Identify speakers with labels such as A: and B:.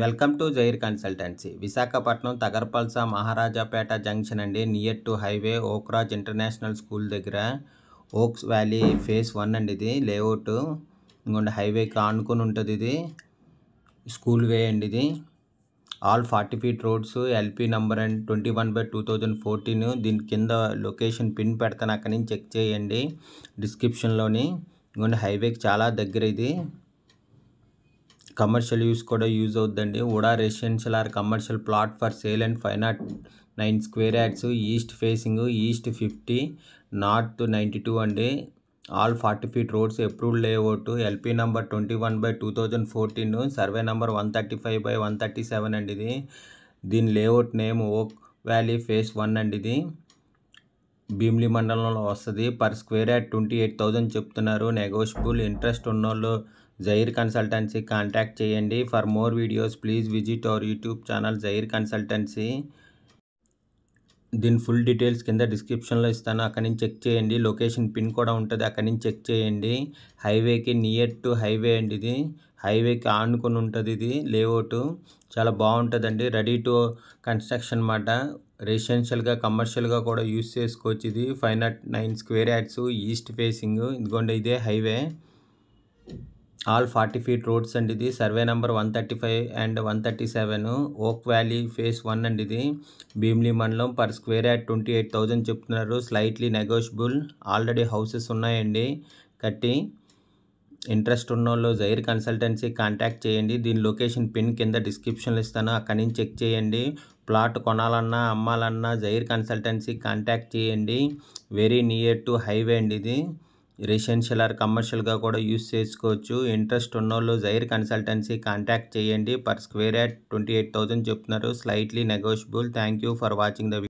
A: welcome to Jair consultancy Visakhapatnam Tagarapuvalasa Maharajapeta junction అండి near to highway Oakridge international school దగ్గర Oaks valley phase one అండి ఇది layout ఇంకొండి హైవేకి ఆనుకుని ఉంటుంది ఇది స్కూల్ వే అండి ఇది all forty feet roads LP number and twenty one by two thousand fourteen దీని కింద లొకేషన్ పిన్ పెడతాను అక్కడి నుంచి చెక్ చేయండి డిస్క్రిప్షన్లోని ఇంకొండి హైవేకి చాలా దగ్గర ఇది కమర్షియల్ యూస్ కూడా యూజ్ అవుతుందండి UDA residential or commercial plot for sale and five not nine square yards east facing east fifty north ninety two అండి all forty feet roads approved layout LP number twenty one by two thousand fourteen survey number one thirty five by one thirty seven అండి ఇది దీని layout name Oak Valley phase one అండి ఇది భీమిలి మండలంలో వస్తుంది per square yard twenty eight thousand చెప్తున్నారు negotiable interest ఉన్నోళ్ళు Jair consultancy contact చేయండి for more videos please visit our YouTube channel Jair consultancy దీని ఫుల్ డీటెయిల్స్ కింద డిస్క్రిప్షన్లో ఇస్తాను అక్కడి నుంచి చెక్ చేయండి లొకేషన్ పిన్ కూడా ఉంటుంది అక్కడి నుంచి చెక్ చేయండి హైవేకి నియర్ టు హైవే అండి ఇది హైవేకి ఆనుకొని ఉంటుంది ఇది లేఅవుట్ చాలా బాగుంటుందండి రెడీ టు కన్స్ట్రక్షన్ అన్నమాట రెసిడెన్షియల్గా కమర్షియల్గా కూడా యూస్ చేసుకోవచ్చు ఇది five not nine square yards east facing ఇదిగోండి ఇదే highway all forty feet roads అండి ఇది survey number one thirty five and one thirty seven Oak Valley phase one అండి ఇది భీమిలీ మండలం per square yard twenty eight thousand చెప్తున్నారు slightly negotiable already houses ఉన్నాయండి కట్టి ఇంట్రెస్ట్ ఉన్న వాళ్ళు జైర్ కన్సల్టెన్సీ కాంటాక్ట్ చేయండి దీని లొకేషన్ పిన్ కింద డిస్క్రిప్షన్లో ఇస్తాను అక్కడి నుంచి చెక్ చేయండి ప్లాట్ కొనాలన్నా అమ్మాలన్నా జైర్ కన్సల్టెన్సీ కాంటాక్ట్ చేయండి వెరీ నియర్ టు హైవే అండి ఇది రెసిడెన్షియల్ ఆర్ కమర్షియల్గా కూడా యూస్ చేసుకోవచ్చు ఇంట్రెస్ట్ ఉన్నోళ్ళు జైర్ కన్సల్టెన్సీ కాంటాక్ట్ చేయండి per square yard twenty eight thousand చెప్తున్నారు slightly negotiable thank you for watching the